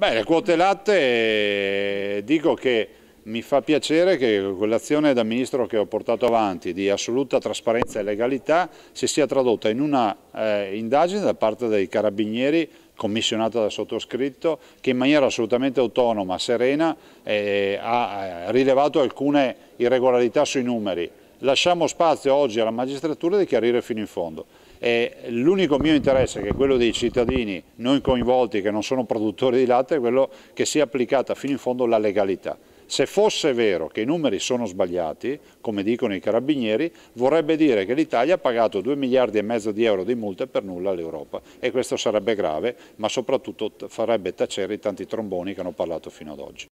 Beh, le quote latte eh, dico che mi fa piacere che quell'azione da Ministro che ho portato avanti di assoluta trasparenza e legalità si sia tradotta in una eh, indagine da parte dei carabinieri commissionata da sottoscritto, che in maniera assolutamente autonoma, serena, eh, ha eh, rilevato alcune irregolarità sui numeri. Lasciamo spazio oggi alla magistratura di chiarire fino in fondo l'unico mio interesse, che è quello dei cittadini non coinvolti, che non sono produttori di latte, è quello che sia applicata fino in fondo la legalità. Se fosse vero che i numeri sono sbagliati, come dicono i carabinieri, vorrebbe dire che l'Italia ha pagato 2 miliardi e mezzo di euro di multe per nulla all'Europa e questo sarebbe grave, ma soprattutto farebbe tacere i tanti tromboni che hanno parlato fino ad oggi.